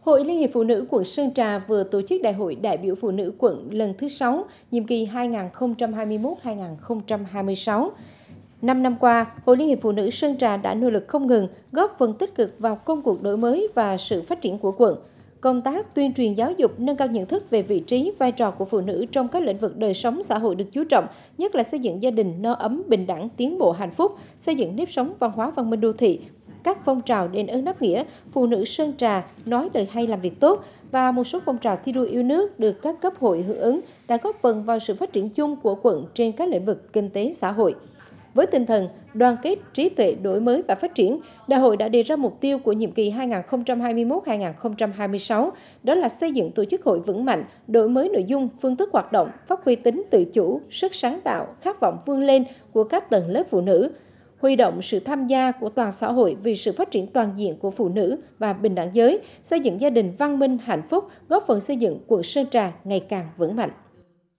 Hội Liên hiệp Phụ nữ quận Sơn Trà vừa tổ chức Đại hội đại biểu phụ nữ quận lần thứ 6, nhiệm kỳ 2021-2026. Năm năm qua, Hội Liên hiệp Phụ nữ Sơn Trà đã nỗ lực không ngừng góp phần tích cực vào công cuộc đổi mới và sự phát triển của quận. Công tác tuyên truyền giáo dục nâng cao nhận thức về vị trí, vai trò của phụ nữ trong các lĩnh vực đời sống xã hội được chú trọng, nhất là xây dựng gia đình no ấm, bình đẳng, tiến bộ hạnh phúc, xây dựng nếp sống văn hóa văn minh đô thị các phong trào đền ơn đáp nghĩa, phụ nữ Sơn Trà nói lời hay làm việc tốt và một số phong trào thi đua yêu nước được các cấp hội hưởng ứng đã góp phần vào sự phát triển chung của quận trên các lĩnh vực kinh tế xã hội. Với tinh thần đoàn kết, trí tuệ, đổi mới và phát triển, đại hội đã đề ra mục tiêu của nhiệm kỳ 2021-2026, đó là xây dựng tổ chức hội vững mạnh, đổi mới nội dung, phương thức hoạt động, phát huy tính tự chủ, sức sáng tạo, khát vọng vươn lên của các tầng lớp phụ nữ, huy động sự tham gia của toàn xã hội vì sự phát triển toàn diện của phụ nữ và bình đẳng giới, xây dựng gia đình văn minh hạnh phúc, góp phần xây dựng quận Sơn Trà ngày càng vững mạnh.